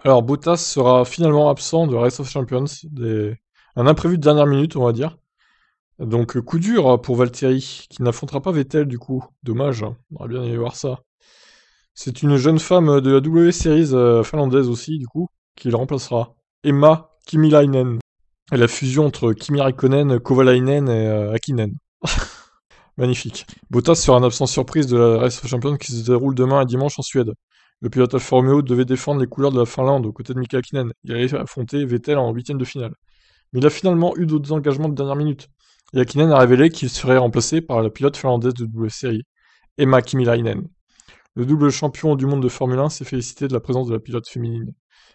Alors Bottas sera finalement absent de Race of Champions, un imprévu de dernière minute on va dire. Donc coup dur pour Valtteri, qui n'affrontera pas Vettel du coup. Dommage, hein. on aurait bien aimé voir ça. C'est une jeune femme de la W Series euh, finlandaise aussi du coup, qui le remplacera. Emma Kimilainen. Et la fusion entre Kimi Raikkonen, Kovalainen et Akinen. Euh, Magnifique. Bottas sera un absent surprise de la Race of Champions qui se déroule demain et dimanche en Suède. Le pilote Formule 1 devait défendre les couleurs de la Finlande aux côtés de Mika Kinen. Il allait affronter Vettel en huitième de finale. Mais il a finalement eu d'autres engagements de dernière minute. Et Akinen a révélé qu'il serait remplacé par la pilote finlandaise de double série, Emma Kimilainen. Le double champion du monde de Formule 1 s'est félicité de la présence de la pilote féminine.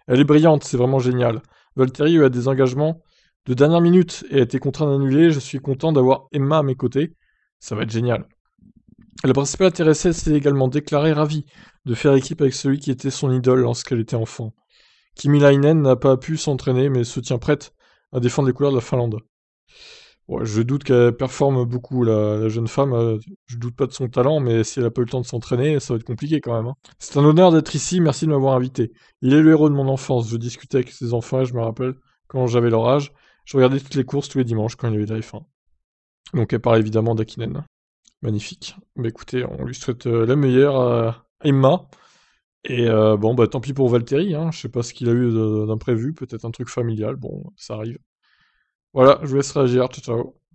Elle est brillante, c'est vraiment génial. Valtteri a des engagements de dernière minute et a été contraint d'annuler. Je suis content d'avoir Emma à mes côtés. Ça va être génial. La principale intéressée s'est également déclaré ravie de faire équipe avec celui qui était son idole lorsqu'elle était enfant. Kimi n'a pas pu s'entraîner mais se tient prête à défendre les couleurs de la Finlande. je doute qu'elle performe beaucoup, la, jeune femme. Euh, je doute pas de son talent, mais si elle a pas eu le temps de s'entraîner, ça va être compliqué quand même. Hein. C'est un honneur d'être ici, merci de m'avoir invité. Il est le héros de mon enfance. Je discutais avec ses enfants et je me rappelle quand j'avais leur âge. Je regardais toutes les courses tous les dimanches quand il y avait des la donc elle parle évidemment d'Akinen. Magnifique. Mais bah, écoutez, on lui souhaite euh, la meilleure à Emma. Et euh, bon, bah tant pis pour Valtteri, Je hein. je sais pas ce qu'il a eu d'imprévu, peut-être un truc familial, bon, ça arrive. Voilà, je vous laisse réagir, ciao ciao.